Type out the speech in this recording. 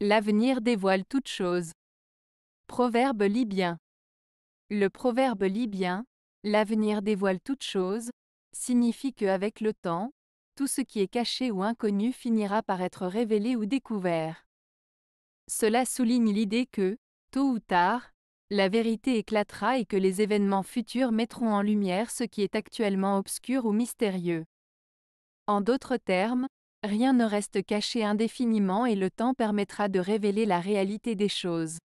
L'avenir dévoile toutes chose. Proverbe libyen. Le proverbe libyen, l'avenir dévoile toutes choses, signifie qu'avec le temps, tout ce qui est caché ou inconnu finira par être révélé ou découvert. Cela souligne l'idée que, tôt ou tard, la vérité éclatera et que les événements futurs mettront en lumière ce qui est actuellement obscur ou mystérieux. En d'autres termes, Rien ne reste caché indéfiniment et le temps permettra de révéler la réalité des choses.